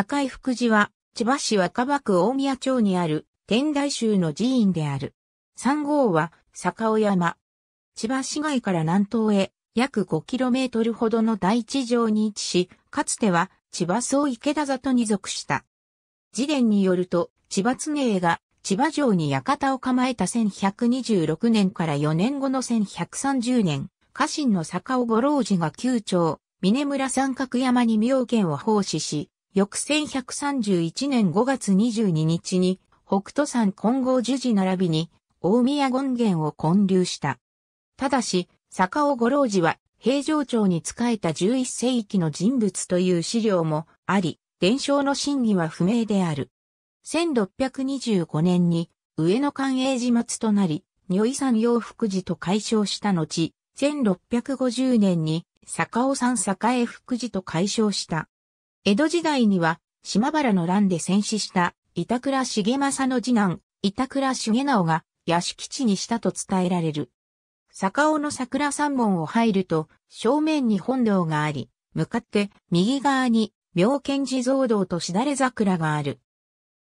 堺福寺は、千葉市若葉区大宮町にある、天台宗の寺院である。3号は、坂尾山。千葉市街から南東へ、約 5km ほどの大地上に位置し、かつては、千葉総池田里に属した。寺伝によると、千葉常栄が、千葉城に館を構えた1126年から4年後の1130年、家臣の坂尾五郎寺が旧町、峰村三角山に妙見を奉仕し、翌1131年5月22日に、北斗山金剛樹寺並びに、大宮権現を建立した。ただし、坂尾五郎寺は、平城町に仕えた11世紀の人物という資料もあり、伝承の真偽は不明である。1625年に、上野寛永寺末となり、如意山洋福寺と解消した後、1650年に、坂尾山栄福寺と解消した。江戸時代には、島原の乱で戦死した板倉重政の次男、板倉重直が屋敷地にしたと伝えられる。坂尾の桜三門を入ると、正面に本堂があり、向かって右側に妙見寺蔵堂としだれ桜がある。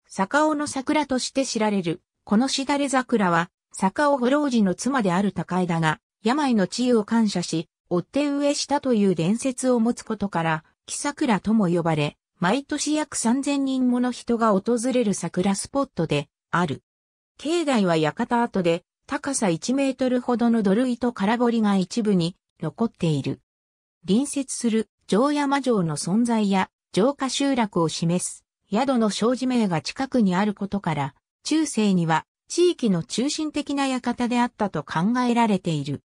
坂尾の桜として知られる、このしだれ桜は、坂尾五老寺の妻である高枝が、病の地位を感謝し、追って植えしたという伝説を持つことから、木桜とも呼ばれ、毎年約3000人もの人が訪れる桜スポットである。境内は館跡で、高さ1メートルほどの土塁と空堀が一部に残っている。隣接する城山城の存在や城下集落を示す宿の障子名が近くにあることから、中世には地域の中心的な館であったと考えられている。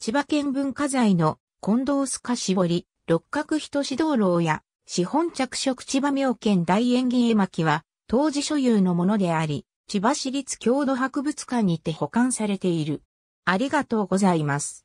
千葉県文化財の近藤須賀絞り、六角人志道楼や、資本着色千葉妙見大縁起絵巻は、当時所有のものであり、千葉市立郷土博物館にて保管されている。ありがとうございます。